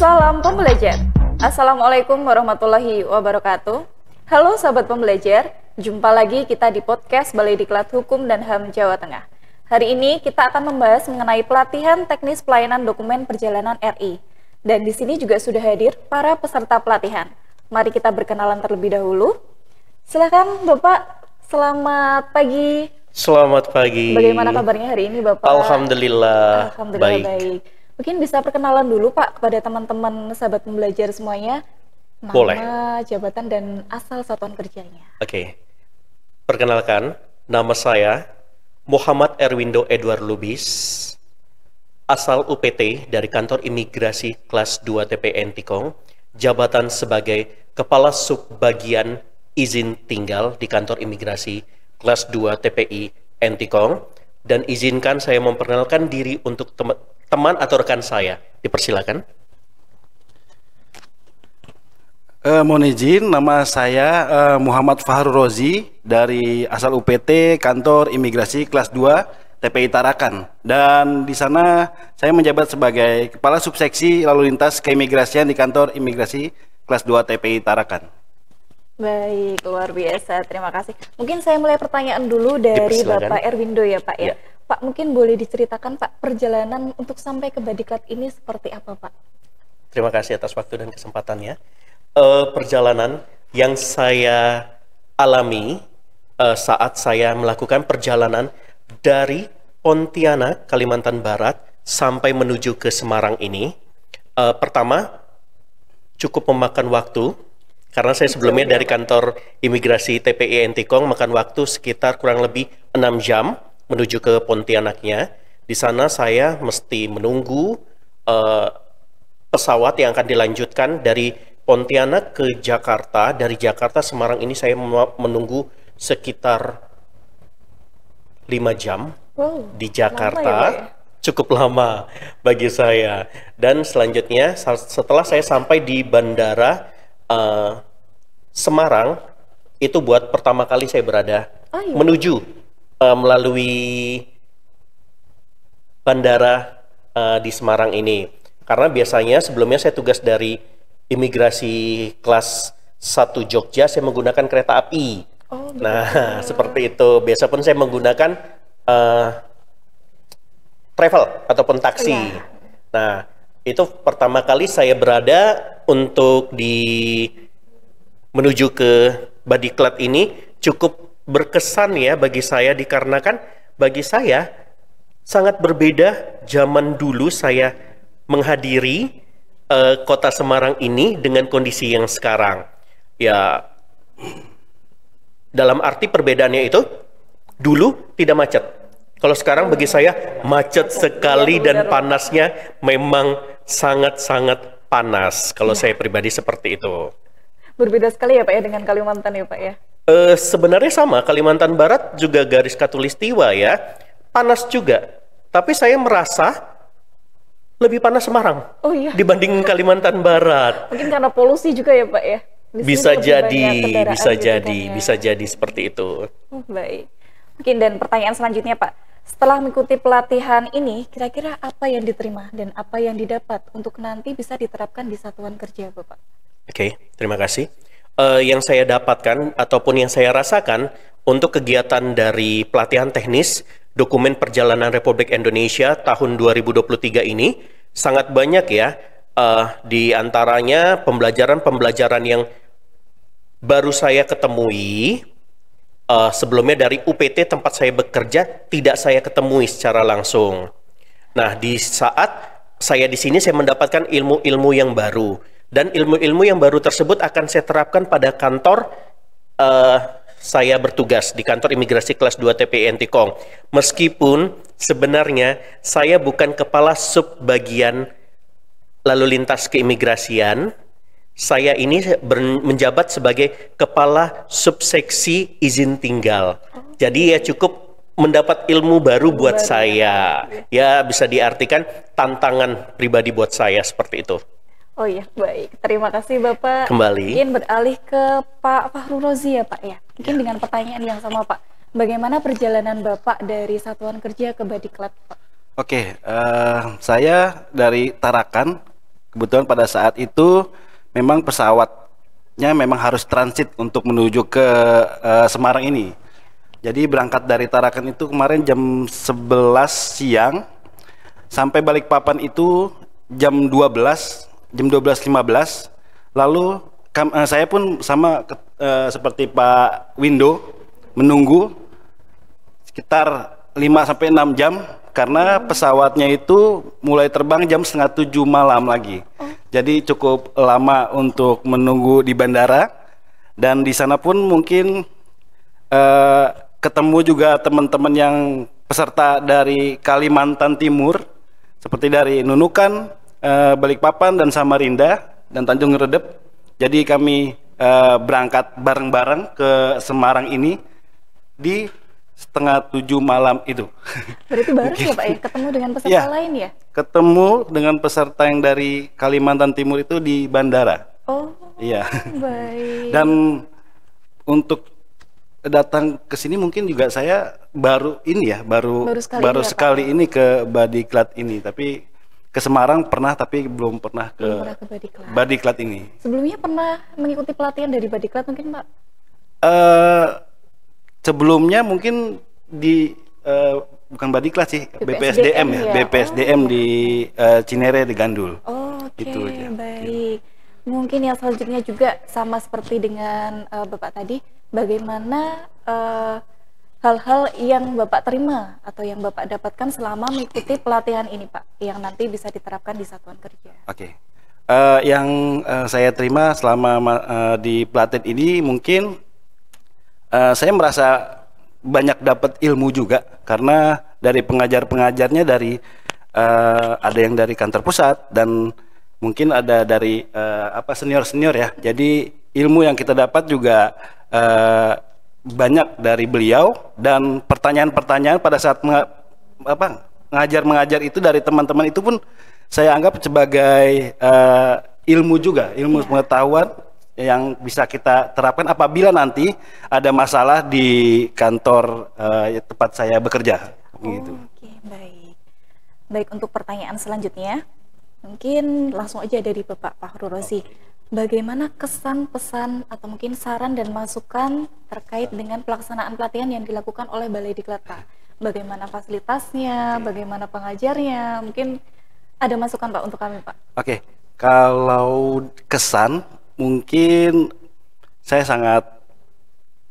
Salam pembelajar. Assalamualaikum warahmatullahi wabarakatuh. Halo sahabat pembelajar, jumpa lagi kita di podcast Balai Diklat Hukum dan HAM Jawa Tengah. Hari ini kita akan membahas mengenai pelatihan teknis pelayanan dokumen perjalanan RI. Dan di sini juga sudah hadir para peserta pelatihan. Mari kita berkenalan terlebih dahulu. Silakan Bapak, selamat pagi. Selamat pagi. Bagaimana kabarnya hari ini Bapak? Alhamdulillah. Alhamdulillah baik. baik. Mungkin bisa perkenalan dulu Pak kepada teman-teman sahabat pembelajar semuanya. Nama, Boleh. jabatan, dan asal satuan kerjanya. Oke. Okay. Perkenalkan, nama saya Muhammad Erwindo Edward Lubis, asal UPT dari kantor imigrasi kelas 2 TPN Tikong, jabatan sebagai Kepala Subbagian Izin Tinggal di kantor imigrasi kelas 2 TPI Entikong, dan izinkan saya memperkenalkan diri untuk teman atau rekan saya. Dipersilakan. Uh, mohon izin, nama saya uh, Muhammad Fahru Rozi dari asal UPT kantor imigrasi kelas 2 TPI Tarakan dan di sana saya menjabat sebagai kepala subseksi lalu lintas keimigrasian di kantor imigrasi kelas 2 TPI Tarakan. Baik, luar biasa. Terima kasih. Mungkin saya mulai pertanyaan dulu dari Bapak Erwindo ya, Pak ya. ya. Pak mungkin boleh diceritakan Pak perjalanan untuk sampai ke Badiklat ini seperti apa Pak? Terima kasih atas waktu dan kesempatannya. Uh, perjalanan yang saya alami uh, saat saya melakukan perjalanan dari Pontianak, Kalimantan Barat sampai menuju ke Semarang ini, uh, pertama cukup memakan waktu karena saya sebelumnya dari kantor imigrasi TPI Entikong makan waktu sekitar kurang lebih enam jam menuju ke Pontianaknya. Di sana saya mesti menunggu uh, pesawat yang akan dilanjutkan dari Pontianak ke Jakarta. Dari Jakarta Semarang ini saya menunggu sekitar 5 jam wow, di Jakarta. Lama ya, ya, cukup lama bagi saya. Dan selanjutnya setelah saya sampai di bandara uh, Semarang, itu buat pertama kali saya berada oh, iya. menuju uh, melalui bandara uh, di Semarang ini. Karena biasanya sebelumnya saya tugas dari imigrasi kelas 1 Jogja, saya menggunakan kereta api. Oh, gitu. nah, seperti itu. Biasa pun saya menggunakan uh, travel ataupun taksi. Yeah. Nah, itu pertama kali saya berada untuk di menuju ke Badiklat ini cukup berkesan ya bagi saya dikarenakan bagi saya sangat berbeda zaman dulu saya menghadiri uh, kota Semarang ini dengan kondisi yang sekarang. Ya dalam arti perbedaannya itu dulu tidak macet. Kalau sekarang bagi saya macet sekali dan panasnya memang sangat-sangat panas kalau saya pribadi seperti itu. Berbeda sekali ya Pak ya dengan Kalimantan ya Pak ya. E, sebenarnya sama, Kalimantan Barat juga garis katulistiwa ya. Panas juga. Tapi saya merasa lebih panas Semarang oh, iya. dibanding Kalimantan Barat. Mungkin karena polusi juga ya Pak ya. Di bisa jadi, bisa jadi, kan, ya. bisa jadi seperti itu. Oh, baik. Mungkin dan pertanyaan selanjutnya Pak, setelah mengikuti pelatihan ini, kira-kira apa yang diterima dan apa yang didapat untuk nanti bisa diterapkan di satuan kerja Bapak? Oke, okay, terima kasih uh, yang saya dapatkan ataupun yang saya rasakan untuk kegiatan dari pelatihan teknis dokumen perjalanan Republik Indonesia tahun 2023 ini sangat banyak ya uh, di antaranya pembelajaran-pembelajaran yang baru saya ketemui uh, sebelumnya dari UPT tempat saya bekerja tidak saya ketemui secara langsung. Nah, di saat saya di sini saya mendapatkan ilmu-ilmu yang baru dan ilmu-ilmu yang baru tersebut akan saya terapkan pada kantor uh, saya bertugas di kantor imigrasi kelas 2 TPN Tikong. Meskipun sebenarnya saya bukan kepala sub lalu lintas keimigrasian, saya ini menjabat sebagai kepala subseksi izin tinggal. Jadi ya cukup mendapat ilmu baru buat ya. saya. Ya bisa diartikan tantangan pribadi buat saya seperti itu. Oh iya, baik. Terima kasih Bapak. Kembali. Mungkin beralih ke Pak Fahru Rozi ya Pak ya. Mungkin ya. dengan pertanyaan yang sama Pak. Bagaimana perjalanan Bapak dari Satuan Kerja ke Badiklat Pak? Oke, uh, saya dari Tarakan. Kebetulan pada saat itu memang pesawatnya memang harus transit untuk menuju ke uh, Semarang ini. Jadi berangkat dari Tarakan itu kemarin jam 11 siang sampai Balikpapan itu jam 12 jam 12.15 lalu kam, uh, saya pun sama uh, seperti Pak Window menunggu sekitar 5 sampai 6 jam karena pesawatnya itu mulai terbang jam setengah tujuh malam lagi. Jadi cukup lama untuk menunggu di bandara dan di sana pun mungkin uh, ketemu juga teman-teman yang peserta dari Kalimantan Timur seperti dari Nunukan, uh, Balikpapan dan Samarinda dan Tanjung Redep. Jadi kami uh, berangkat bareng-bareng ke Semarang ini di setengah tujuh malam itu. Berarti baru ya Pak ya, gitu. ketemu dengan peserta ya, lain ya? Ketemu dengan peserta yang dari Kalimantan Timur itu di bandara. Oh, iya. Baik. Dan untuk datang ke sini mungkin juga saya baru ini ya, baru baru sekali, baru ya, sekali ini ke Badiklat ini, tapi ke Semarang pernah tapi belum pernah ke, ke Badiklat. ini. Sebelumnya pernah mengikuti pelatihan dari Badiklat mungkin Pak? Uh, eh, sebelumnya mungkin di uh, bukan Badiklat sih BPSDM, BPSDM ya, ya. BPSDM oh. di uh, Cinere di Gandul. Oh, Oke, okay, gitu, baik. Ya. Mungkin yang selanjutnya juga sama seperti dengan uh, Bapak tadi, bagaimana uh, hal-hal yang Bapak terima atau yang Bapak dapatkan selama mengikuti pelatihan ini, Pak, yang nanti bisa diterapkan di satuan kerja? Oke. Okay. Uh, eh, yang uh, saya terima selama uh, di pelatihan ini mungkin uh, saya merasa banyak dapat ilmu juga karena dari pengajar-pengajarnya dari uh, ada yang dari kantor pusat dan mungkin ada dari uh, apa senior-senior ya. Jadi ilmu yang kita dapat juga uh, banyak dari beliau dan pertanyaan-pertanyaan pada saat meng, apa ngajar mengajar itu dari teman-teman itu pun saya anggap sebagai uh, ilmu juga ilmu ya. pengetahuan yang bisa kita terapkan apabila nanti ada masalah di kantor uh, tempat saya bekerja oh, gitu. Oke baik baik untuk pertanyaan selanjutnya mungkin langsung aja dari Bapak Fahru Rosi. Okay bagaimana kesan, pesan, atau mungkin saran dan masukan terkait dengan pelaksanaan pelatihan yang dilakukan oleh Balai Diklata? Bagaimana fasilitasnya, bagaimana pengajarnya, mungkin ada masukan Pak untuk kami Pak? Oke, kalau kesan mungkin saya sangat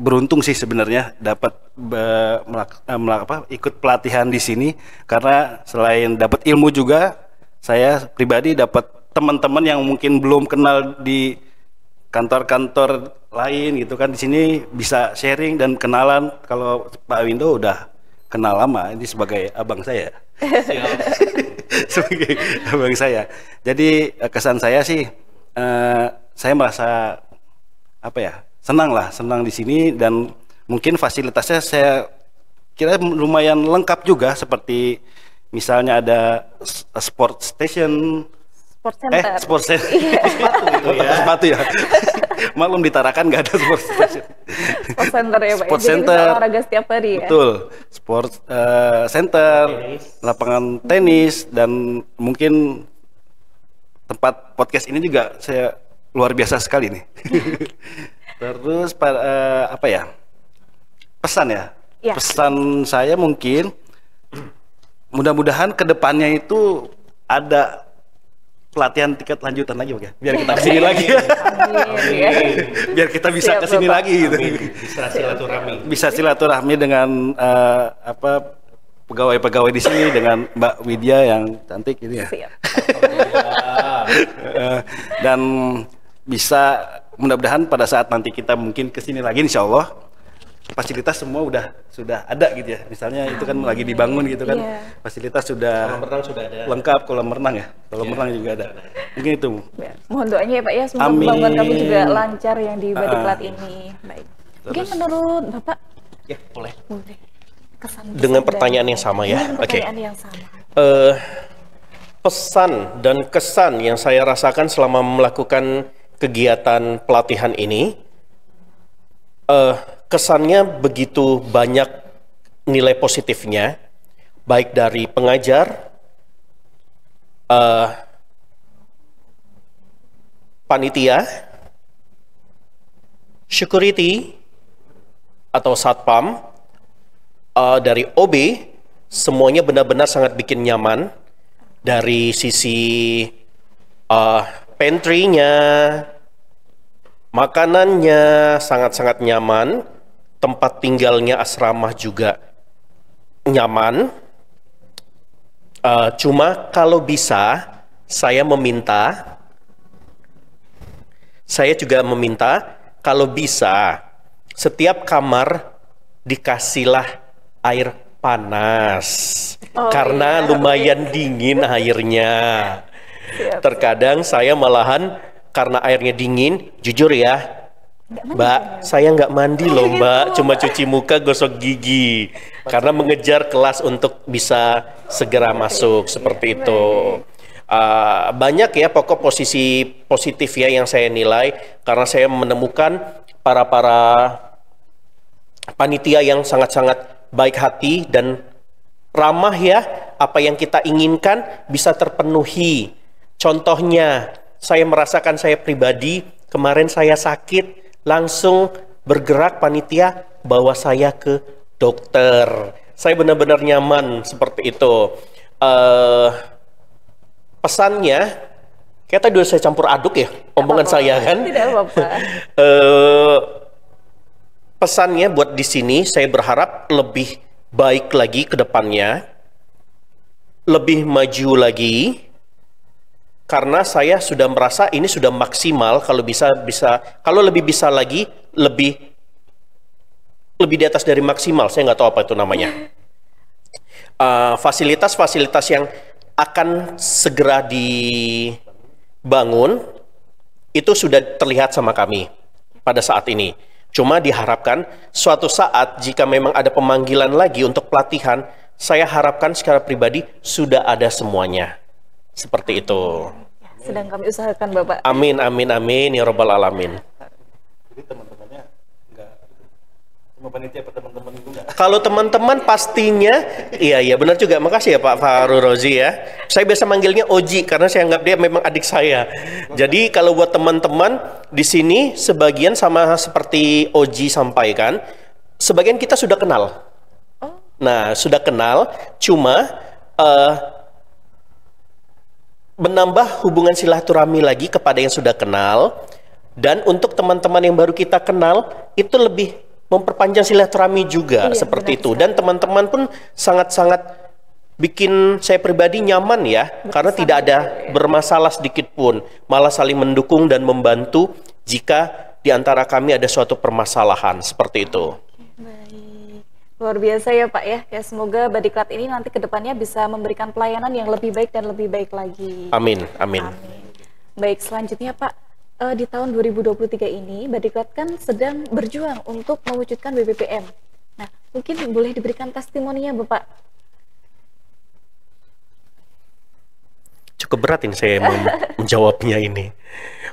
beruntung sih sebenarnya dapat melak, eh, melak, apa, ikut pelatihan di sini karena selain dapat ilmu juga saya pribadi dapat teman-teman yang mungkin belum kenal di kantor-kantor lain gitu kan di sini bisa sharing dan kenalan kalau Pak Windo udah kenal lama ini sebagai abang saya sebagai abang saya jadi eh, kesan saya sih eh, saya merasa apa ya senang lah senang di sini dan mungkin fasilitasnya saya kira lumayan lengkap juga seperti misalnya ada sport station Eh, sport center. Eh, sport center. sepatu ya. Iya. sepatu ya. Maklum ditarakan nggak ada sport center. sport center ya, Pak. Ya. Sport Jadi center. Bisa olahraga setiap hari ya. Betul. Sport uh, center, tenis. lapangan tenis dan mungkin tempat podcast ini juga saya luar biasa sekali nih. Terus uh, apa ya? Pesan ya? ya. Pesan saya mungkin mudah-mudahan kedepannya itu ada pelatihan tiket lanjutan lagi Pak ya? Biar kita kesini lagi. Biar kita bisa ke kesini lagi gitu. Bisa silaturahmi. Bisa silaturahmi dengan eh, apa pegawai-pegawai di sini dengan Mbak Widya yang cantik ini ya. Eh, dan bisa mudah-mudahan pada saat nanti kita mungkin kesini lagi insya Allah fasilitas semua udah sudah ada gitu ya. Misalnya itu kan lagi dibangun gitu kan. Yeah. Fasilitas sudah kolam renang sudah ada. Lengkap kolam renang ya. Kolam yeah. renang juga ada. Mungkin itu. Ya, mohon doanya ya Pak ya semoga pembangunan kami juga lancar ya, yang di ah. Badiklat uh, ini. Baik. Terus. Mungkin menurut Bapak Ya, boleh. Boleh. Kesan, dengan pertanyaan ya. dari, yang sama ya. Oke. Okay. Uh, pesan dan kesan yang saya rasakan selama melakukan kegiatan pelatihan ini uh, kesannya begitu banyak nilai positifnya, baik dari pengajar, uh, panitia, security atau satpam, uh, dari OB, semuanya benar-benar sangat bikin nyaman dari sisi uh, pantry-nya, makanannya sangat-sangat nyaman tempat tinggalnya asrama juga nyaman. Uh, cuma kalau bisa saya meminta, saya juga meminta kalau bisa setiap kamar dikasihlah air panas oh, karena iya. lumayan dingin airnya. Terkadang saya malahan karena airnya dingin, jujur ya, Mbak, saya nggak mandi loh gitu. Mbak, cuma cuci muka, gosok gigi, karena mengejar kelas untuk bisa segera masuk seperti iya, itu. Uh, banyak ya pokok posisi positif ya yang saya nilai karena saya menemukan para para panitia yang sangat-sangat baik hati dan ramah ya apa yang kita inginkan bisa terpenuhi. Contohnya, saya merasakan saya pribadi kemarin saya sakit langsung bergerak panitia bawa saya ke dokter. Saya benar-benar nyaman seperti itu. Uh, pesannya, kayak tadi saya campur aduk ya omongan apa -apa. saya kan. Tidak apa-apa. uh, pesannya buat di sini saya berharap lebih baik lagi ke depannya, lebih maju lagi karena saya sudah merasa ini sudah maksimal kalau bisa bisa kalau lebih bisa lagi lebih lebih di atas dari maksimal saya nggak tahu apa itu namanya ah, fasilitas-fasilitas uh, yang akan segera dibangun itu sudah terlihat sama kami pada saat ini cuma diharapkan suatu saat jika memang ada pemanggilan lagi untuk pelatihan saya harapkan secara pribadi sudah ada semuanya seperti itu. Sedang kami usahakan Bapak. Amin, amin, amin, ya robbal alamin. Jadi teman-temannya enggak, cuma panitia apa teman-teman itu enggak? Kalau teman-teman pastinya, iya, iya benar juga. Makasih ya Pak Faru Rozi ya. Saya biasa manggilnya Oji karena saya anggap dia memang adik saya. Jadi kalau buat teman-teman di sini sebagian sama seperti Oji sampaikan, sebagian kita sudah kenal. Oh. Nah, sudah kenal, cuma uh, menambah hubungan silaturahmi lagi kepada yang sudah kenal dan untuk teman-teman yang baru kita kenal itu lebih memperpanjang silaturahmi juga iya, seperti benar, itu dan teman-teman pun sangat-sangat bikin saya pribadi nyaman ya Betul, karena tidak ada bermasalah sedikit pun malah saling mendukung dan membantu jika di antara kami ada suatu permasalahan seperti itu. Luar biasa ya Pak ya. Ya semoga Badiklat ini nanti kedepannya bisa memberikan pelayanan yang lebih baik dan lebih baik lagi. Amin, amin. amin. Baik, selanjutnya Pak, uh, di tahun 2023 ini Badiklat kan sedang berjuang untuk mewujudkan BBPM. Nah, mungkin boleh diberikan testimoninya Bapak. Cukup berat ini saya menjawabnya ini.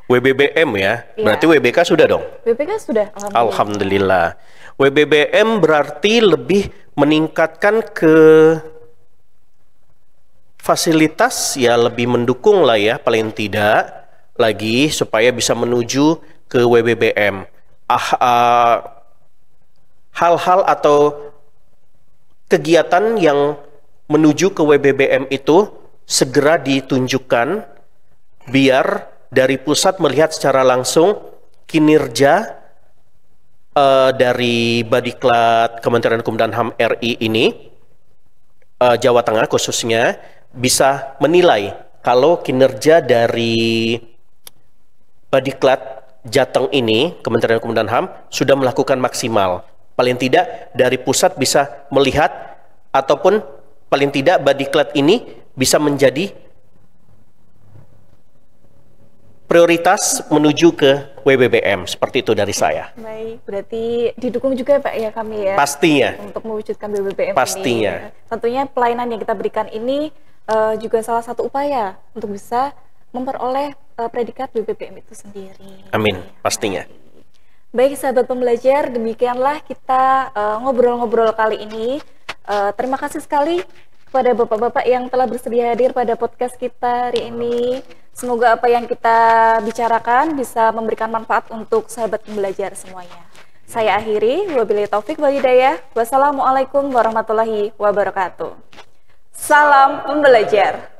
WBBM ya. Iya. berarti Berarti WBK sudah dong? WBK sudah. Alhamdulillah. Alhamdulillah. WBBM berarti lebih meningkatkan ke fasilitas ya lebih mendukung lah ya paling tidak lagi supaya bisa menuju ke WBBM. Ah, ah, hal-hal atau kegiatan yang menuju ke WBBM itu segera ditunjukkan biar dari pusat melihat secara langsung kinerja uh, dari Badiklat Kementerian Hukum dan HAM RI ini uh, Jawa Tengah khususnya bisa menilai kalau kinerja dari Badiklat Jateng ini Kementerian Hukum dan HAM sudah melakukan maksimal paling tidak dari pusat bisa melihat ataupun paling tidak Badiklat ini bisa menjadi prioritas menuju ke WBBM seperti itu dari saya. Baik, berarti didukung juga Pak ya kami ya. Pastinya. Untuk mewujudkan WBBM Pastinya. ini. Tentunya pelayanan yang kita berikan ini uh, juga salah satu upaya untuk bisa memperoleh uh, predikat WBBM itu sendiri. Amin, pastinya. Baik, sahabat pembelajar, demikianlah kita eh, ngobrol-ngobrol uh, kali ini. Uh, terima kasih sekali kepada bapak-bapak yang telah bersedia hadir pada podcast kita hari ini. Semoga apa yang kita bicarakan bisa memberikan manfaat untuk sahabat pembelajar semuanya. Saya akhiri, wabillahi taufik wal hidayah. Wassalamualaikum warahmatullahi wabarakatuh. Salam pembelajar.